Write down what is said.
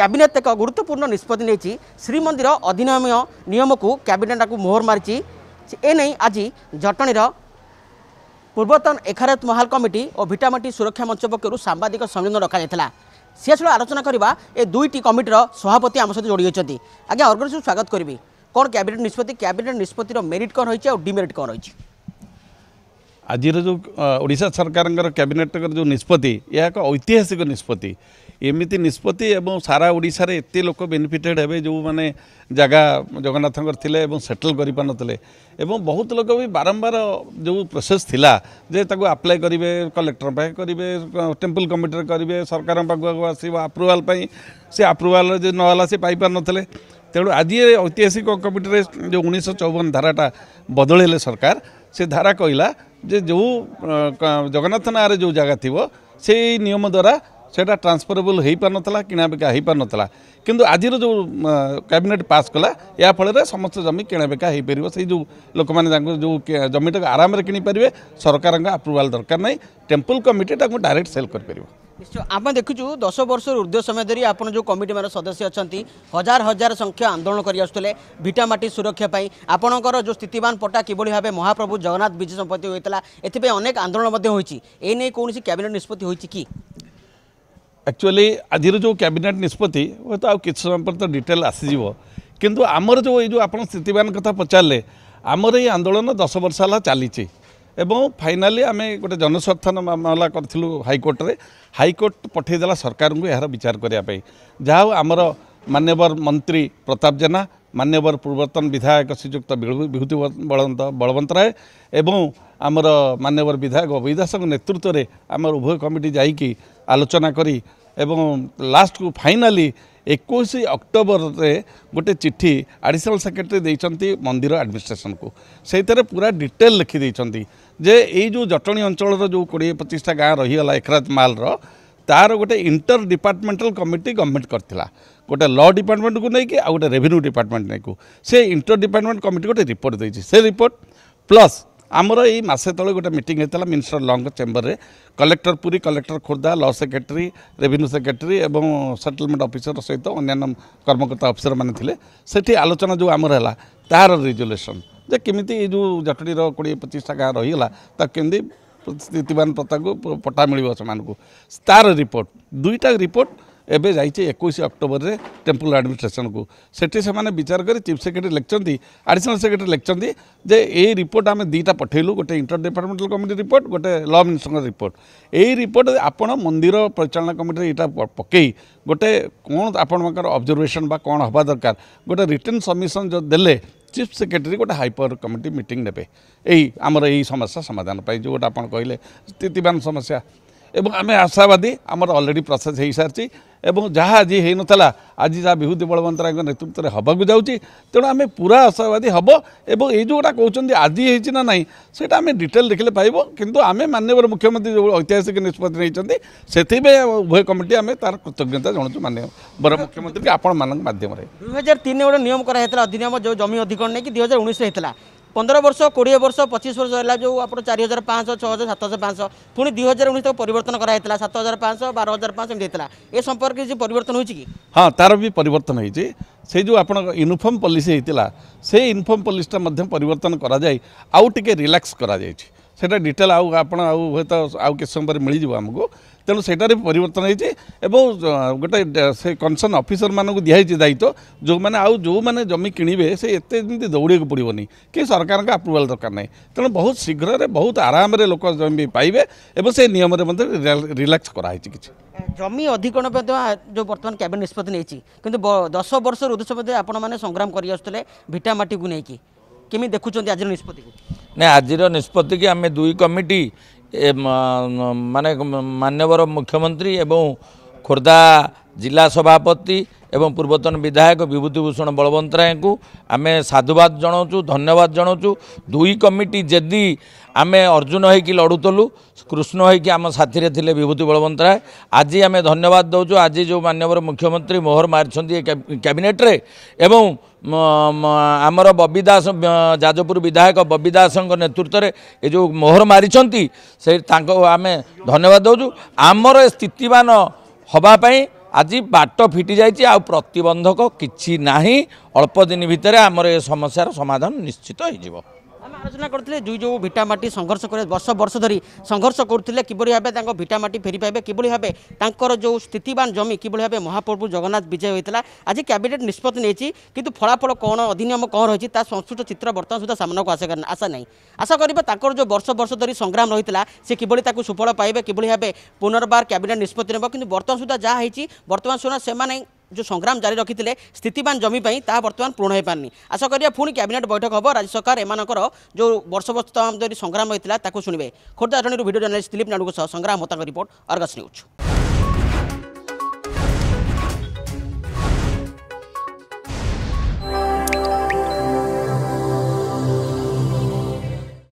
cabinet ଏକ ଗୁରୁତ୍ୱପୂର୍ଣ୍ଣ ନିଷ୍ପତ୍ତି ନେଇଛି ଶ୍ରୀମନ୍ଦିର ଅଧିନିୟମୀୟ ନିୟମକୁ କ୍ୟାବିନେଟ୍ ତାକୁ ମୋହର ମାରିଛି ଏନେଇ ଆଜି ଜଟଣୀର ପୂର୍ବତନ ଏଖାରତ ମହାଲ କମିଟି ଓ ଭିଟାମାଟି ସୁରକ୍ଷା ମଞ୍ଚ ପକ୍ଷରୁ ସାମ୍ବାଦିକ ସମ୍ମିଳନ ରଖାଯାଇଥିଲା ସେ ଛଡ଼ା ଆଲୋଚନା କରିବା ଏ ଦୁଇଟି କମିଟିର ସଭାପତି ଆମ ସହିତ ଯୋଡ଼ି ହୋଇଛନ୍ତି ଆଜ୍ଞା ଅର୍ଗାନିଜକୁ ସ୍ୱାଗତ କରିବି କ'ଣ କ୍ୟାବିନେଟ୍ ନିଷ୍ପତ୍ତି କ୍ୟାବିନେଟ୍ ନିଷ୍ପତ୍ତିର ମେରିଟ୍ କ'ଣ ରହିଛି ଆଉ ଡିମେରିଟ୍ କ'ଣ ରହିଛି ଆଜିର ଯେଉଁ ଓଡ଼ିଶା ସରକାରଙ୍କର କ୍ୟାବିନେଟ୍ର ଯେଉଁ ନିଷ୍ପତ୍ତି ଏହା ଏକ ଐତିହାସିକ ନିଷ୍ପତ୍ତି ଏମିତି ନିଷ୍ପତ୍ତି ଏବଂ ସାରା ଓଡ଼ିଶାରେ ଏତେ ଲୋକ ବେନିଫିଟେଡ଼୍ ହେବେ ଯେଉଁମାନେ ଜାଗା ଜଗନ୍ନାଥଙ୍କର ଥିଲେ ଏବଂ ସେଟଲ୍ କରିପାରୁନଥିଲେ ଏବଂ ବହୁତ ଲୋକ ବି ବାରମ୍ବାର ଯେଉଁ ପ୍ରୋସେସ୍ ଥିଲା ଯେ ତାକୁ ଆପ୍ଲାଏ କରିବେ କଲେକ୍ଟର ପାଖେ କରିବେ ଟେମ୍ପଲ୍ କମିଟିରେ କରିବେ ସରକାରଙ୍କ ପାଖକୁ ଆସିବ ଆପ୍ରୁଭାଲ୍ ପାଇଁ ସେ ଆପ୍ରୁଭାଲ୍ ଯଦି ନହେଲା ସେ ପାଇପାରୁନଥିଲେ ତେଣୁ ଆଜି ଐତିହାସିକ କମିଟିରେ ଯେଉଁ ଉଣେଇଶହ ଚଉବନ ଧାରାଟା ବଦଳେଇଲେ ସରକାର ସେ ଧାରା କହିଲା ଯେ ଯେଉଁ ଜଗନ୍ନାଥ ନାଁରେ ଯେଉଁ ଜାଗା ଥିବ ସେଇ ନିୟମ ଦ୍ୱାରା সেটা ଟ୍ରାନ୍ସଫରେବୁଲ୍ ହୋଇପାରୁନଥିଲା କିଣାବିକା ହୋଇପାରୁନଥିଲା କିନ୍ତୁ ଆଜିର ଯେଉଁ କ୍ୟାବିନେଟ୍ ପାସ୍ କଲା ଏହା ଫଳରେ ସମସ୍ତ ଜମି କିଣାବିକା ହୋଇପାରିବ ସେଇ ଯେଉଁ ଲୋକମାନେ ତାଙ୍କୁ ଯେଉଁ ଜମିଟାକୁ ଆରାମରେ କିଣିପାରିବେ ସରକାରଙ୍କ ଆପ୍ରୁଭାଲ୍ ଦରକାର ନାହିଁ ଟେମ୍ପଲ୍ କମିଟି ତାକୁ ଡାଇରେକ୍ଟ ସେଲ୍ କରିପାରିବ ନିଶ୍ଚୟ ଆମେ ଦେଖୁଛୁ ଦଶ ବର୍ଷରୁ ଉର୍ଦ୍ଧ୍ୱ ସମୟ ଧରି ଆପଣ ଯେଉଁ କମିଟିମାନ ସଦସ୍ୟ ଅଛନ୍ତି ହଜାର ହଜାର ସଂଖ୍ୟା ଆନ୍ଦୋଳନ କରି ଆସୁଥିଲେ ଭିଟାମାଟି ସୁରକ୍ଷା ପାଇଁ ଆପଣଙ୍କର ଯେଉଁ ସ୍ଥିତିବାନ ପଟ୍ଟା କିଭଳି ଭାବେ ମହାପ୍ରଭୁ ଜଗନ୍ନାଥ ବିଜେ ସମ୍ପତ୍ତି ହୋଇଥିଲା ଏଥିପାଇଁ ଅନେକ ଆନ୍ଦୋଳନ ମଧ୍ୟ ହୋଇଛି ଏ ନେଇ କୌଣସି କ୍ୟାବିନେଟ୍ ନିଷ୍ପତ୍ତି ହୋଇଛି କି ଆକ୍ଚୁଆଲି ଆଜିର ଯେଉଁ କ୍ୟାବିନେଟ୍ ନିଷ୍ପତ୍ତି ହୁଏତ ଆଉ କିଛି ସମୟ ପରେ ତ ଡିଟେଲ୍ ଆସିଯିବ କିନ୍ତୁ ଆମର ଯେଉଁ ଏଇ ଯେଉଁ ଆପଣ ସ୍ଥିତିବାନ କଥା ପଚାରିଲେ ଆମର ଏଇ ଆନ୍ଦୋଳନ ଦଶ ବର୍ଷ ହେଲା ଚାଲିଛି ଏବଂ ଫାଇନାଲି ଆମେ ଗୋଟେ ଜନସ୍ୱାର୍ଥନ ମାମଲା କରିଥିଲୁ ହାଇକୋର୍ଟରେ ହାଇକୋର୍ଟ ପଠାଇଦେଲା ସରକାରଙ୍କୁ ଏହାର ବିଚାର କରିବା ପାଇଁ ଯାହା ହଉ ଆମର ମାନ୍ୟବର ମନ୍ତ୍ରୀ ପ୍ରତାପ ଜେନା ମାନ୍ୟବର ପୂର୍ବତନ ବିଧାୟକ ଶ୍ରୀଯୁକ୍ତ ବିଭୂତି ବଳବନ୍ତ ବଳବନ୍ତ ରାୟ ଏବଂ ଆମର ମାନ୍ୟବର ବିଧାୟକ ଅବୈ ଦାସଙ୍କ ନେତୃତ୍ୱରେ ଆମର ଉଭୟ କମିଟି ଯାଇକି ଆଲୋଚନା କରି ଏବଂ ଲାଷ୍ଟକୁ ଫାଇନାଲି ଏକୋଇଶ ଅକ୍ଟୋବରରେ ଗୋଟେ ଚିଠି ଆଡ଼ିସନାଲ୍ ସେକ୍ରେଟେରୀ ଦେଇଛନ୍ତି ମନ୍ଦିର ଆଡ଼ମିନିଷ୍ଟ୍ରେସନକୁ ସେଇଥିରେ ପୁରା ଡିଟେଲ୍ ଲେଖିଦେଇଛନ୍ତି ଯେ ଏଇ ଯେଉଁ ଜଟଣୀ ଅଞ୍ଚଳର ଯେଉଁ କୋଡ଼ିଏ ପଚିଶଟା ଗାଁ ରହିଗଲା ଏକରାଜ ମାଲର ତା'ର ଗୋଟେ ଇଣ୍ଟର ଡିପାର୍ଟମେଣ୍ଟାଲ କମିଟି ଗଭର୍ଣ୍ଣମେଣ୍ଟ କରିଥିଲା गटे को नकि आउँ गए रेभेन्यू डिपारमेन्ट से इन्टर डिपारमेन्ट कमिटी गटे रिपोर्ट से रिपोर्ट प्लस आम मासे तो गे मिट हुन्छ मिनिस्टर चेम्बर चेम्बरे कलेक्टर पुरी कलेक्टर खोर्धा ल secretary revenue secretary settlement officer सहित अन्य कर्मकर्ता अफिसर मेठी आलोचना जो तार जे आमला रिजुलेसन केटी र कि पच्चिस गाँ र त के प्रथा पठा मिल्यो तर रिपोर्ट दुईटा रिपोर्ट ଏବେ ଯାଇଛି ଏକୋଇଶ ଅକ୍ଟୋବରରେ ଟେମ୍ପୁଲ ଆଡ଼ମିନିଷ୍ଟ୍ରେସନକୁ ସେଠି ସେମାନେ ବିଚାର କରି ଚିଫ୍ ସେକ୍ରେଟାରୀ ଲେଖିଛନ୍ତି ଆଡ଼ିସନାଲ୍ ସେକ୍ରେଟାରୀ ଲେଖିଛନ୍ତି ଯେ ଏଇ ରିପୋର୍ଟ ଆମେ ଦୁଇଟା ପଠାଇଲୁ ଗୋଟେ ଇଣ୍ଟର ଡିପାର୍ଟମେଣ୍ଟାଲ କମିଟି ରିପୋର୍ଟ ଗୋଟେ ଲ ମିନିଷ୍ଟରଙ୍କ ରିପୋର୍ଟ ଏଇ ରିପୋର୍ଟ ଆପଣ ମନ୍ଦିର ପରିଚାଳନା କମିଟିରେ ଏଇଟା ପକାଇ ଗୋଟେ କ'ଣ ଆପଣଙ୍କର ଅବଜରଭେସନ୍ ବା କ'ଣ ହେବା ଦରକାର ଗୋଟେ ରିଟର୍ଣ୍ଣ ସବମିସନ୍ ଯେଉଁ ଦେଲେ ଚିଫ୍ ସେକ୍ରେଟାରୀ ଗୋଟେ ହାଇପର କମିଟି ମିଟିଂ ନେବେ ଏଇ ଆମର ଏଇ ସମସ୍ୟା ସମାଧାନ ପାଇଁ ଯେଉଁଟା ଆପଣ କହିଲେ ସ୍ଥିତିବାନ ସମସ୍ୟା এবং আমি ଆଶାବାଦୀ ଆମର ଅଲରେଡ଼ି ପ୍ରୋସେସ୍ ହୋଇସାରିଛି ଏବଂ ଯାହା ଆଜି ହୋଇନଥିଲା ଆଜି ଯାହା ବିଭୂତି ବଳବନ୍ତରାୟଙ୍କ ନେତୃତ୍ୱରେ ହେବାକୁ ଯାଉଛି ତେଣୁ ଆମେ ପୁରା ଆଶାବାଦୀ ହେବ ଏବଂ ଏଇ ଯେଉଁଟା କହୁଛନ୍ତି ଆଜି ହେଇଛି ନା ନାହିଁ ସେଇଟା ଆମେ ଡିଟେଲ୍ ଦେଖିଲେ ପାଇବ କିନ୍ତୁ ଆମେ ମାନ୍ୟବର ମୁଖ୍ୟମନ୍ତ୍ରୀ ଯେଉଁ ଐତିହାସିକ ନିଷ୍ପତ୍ତି ନେଇଛନ୍ତି ସେଥିପାଇଁ ଉଭୟ କମିଟି ଆମେ ତାର କୃତଜ୍ଞତା ଜଣାଉଛୁ ମାନ୍ୟବର ମୁଖ୍ୟମନ୍ତ୍ରୀକି ଆପଣମାନଙ୍କ ମାଧ୍ୟମରେ ଦୁଇ ହଜାର ତିନି ଗୋଟେ ନିୟମ କରାହେଇଥିଲା ଅଧିନିୟମ ଯେଉଁ ଜମି ଅଧିକରଣ ନେଇକି ଦୁଇ ହଜାର ଉଣେଇଶରେ ହେଇଥିଲା ପନ୍ଦର ବର୍ଷ କୋଡ଼ିଏ ବର୍ଷ ପଚିଶ ବର୍ଷ ହେଲା ଯେଉଁ ଆପଣ ଚାରି ହଜାର ପାଞ୍ଚଶହ ଛଅ ହଜାର ସାତ ହଜାର ପାଞ୍ଚଶହ ପୁଣି ଦୁଇ ହଜାର ଉଣେଇଶ ପରିବର୍ତ୍ତନ କରାଯାଇଥିଲା ସାତ ହଜାର ପାଞ୍ଚଶହ ବାର ହଜାର ପାଞ୍ଚ ଏମିତି ହେଇଥିଲା ଏ ସମ୍ପର୍କରେ କିଛି ପରିବର୍ତ୍ତନ ହୋଇଛି କି ହଁ ତା'ର ବି ପରିବର୍ତ୍ତନ ହୋଇଛି ସେଇ ଯେଉଁ ଆପଣଙ୍କ ୟୁନିଫର୍ମ ପଲିସି ହୋଇଥିଲା ସେଇ ୟୁନିଫର୍ମ ପଲିସିଟା ମଧ୍ୟ ପରିବର୍ତ୍ତନ କରାଯାଇ ଆଉ ଟିକେ ରିଲାକ୍ସ କରାଯାଇଛି সেটা ডিটেল আউ আপনার আউ হয়তো আউ কিছু সময় মিলিযোগ আমাকে তেমন সেটার পরিবর্তন হয়েছে এবং গোটে সে কনসর্ন অফিসর মানুষ দিয়েছে দায়িত্ব যে আউ যে জমি কিণবে সে এতে যেমনি দৌড়াকে পড়বনি কি সরকার আপ্রুভাল দরকার নাই তেমন বহু শীঘ্রে বহু আরামে লোক জমি পাইবে এবং সে নিয়মরে মধ্যে রিল্যাক্স করা হয়েছে কিছু জমি অধিগ্রহণ যে বর্তমান ক্যাবিনেট নিষ্পতি নিয়েছি কিন্তু দশ বর্ষর ঊর্ধ্ব মধ্যে আপনার সংগ্রাম করে আসুলে ভিটা মাটিকে किमी देखुं आज निष्पत्ति ना आज निष्पत्ति की आम दुई कमिटी मान मानवर मुख्यमंत्री एवं खोर्धा जिला सभापति এবং পূর্বতন বিধায়ক বিভূতিভূষণ বলবন্ত রায়ଙ୍କୁ আমি সাধুবাদ জনাওছু ধন্যবাদ জনাওছু দুই কমিটি যদি আমি অর্জুন হয়েকি লড়ুলু কৃষ্ণ হয়েকি আমার সাথে লে বিভূতি বলবন্ত রায় আজ আমি ধন্যবাদ দেছু আজ যে মানবর মুখ্যমন্ত্রী মোহর মারিছেন ক্যাবিনেট্রে এবং আমার ববি দাস যাজপুর বিধায়ক ববি দাসঙ্ক নেতৃত্বের এ যে মোহর মারিছেন সে তাঁক আমি ধন্যবাদ দেছু আমার স্থিতিবান হওয়া ଆଜି ବାଟ ଫିଟି ଯାଇଛି ଆଉ ପ୍ରତିବନ୍ଧକ କିଛି ନାହିଁ ଅଳ୍ପ ଦିନ ଭିତରେ ଆମର ଏ ସମସ୍ୟାର ସମାଧାନ ନିଶ୍ଚିତ ହୋଇଯିବ আলোচনা করলে দুই যে ভিটামাটি সংঘর্ষ করে বর্ষ বর্ষ ধর সংঘর্ষ করলে কিভাবে ভাবে তাঁর ভিটামাটি ফেরি পাইবে কিভাবে ভাবে তাঁর যে স্থিতিবান জমি কিভাবে ভাবে মহাপ্রভু জগন্নাথ বিজয় হয়েছিল আজ ক্যাবিনেট নিষ্পতি নিয়েছি কিন্তু ফলাফল কোণ অধিনিয়ম কোণ রয়েছে তা সংশ্লিষ্ট চিত্র বর্তমান সুদ্ধা সামনাকু আসা আশা নাই আশা করা তাঁর যে বর্ষ বর্ষ ধর সংগ্রাম রয়েছে সে কিভাবে তাকে সুফল পাইবে কিভাবে ভাবে পুনর্বার ক্যাবিনেট নিষ্পতি নেব কিন্তু বর্তমান সুদ্ধা যা হয়েছি বর্তমান সুদ্ধা সে जो संग्राम जारी रखिते स्थितिवान जमीपाई ता बर्तमान पूर्ण हो पारि आशा करा पुणी क्याबिनेट बैठक हम राज्य सरकार एमकर जो वर्ष वर्ष तमाम संग्राम होता शुणे खोर्धा जणी भिडियो जर्नालीस्ट दिलीप नाडू संग्राम होता रिपोर्ट अर्गस न्यूज़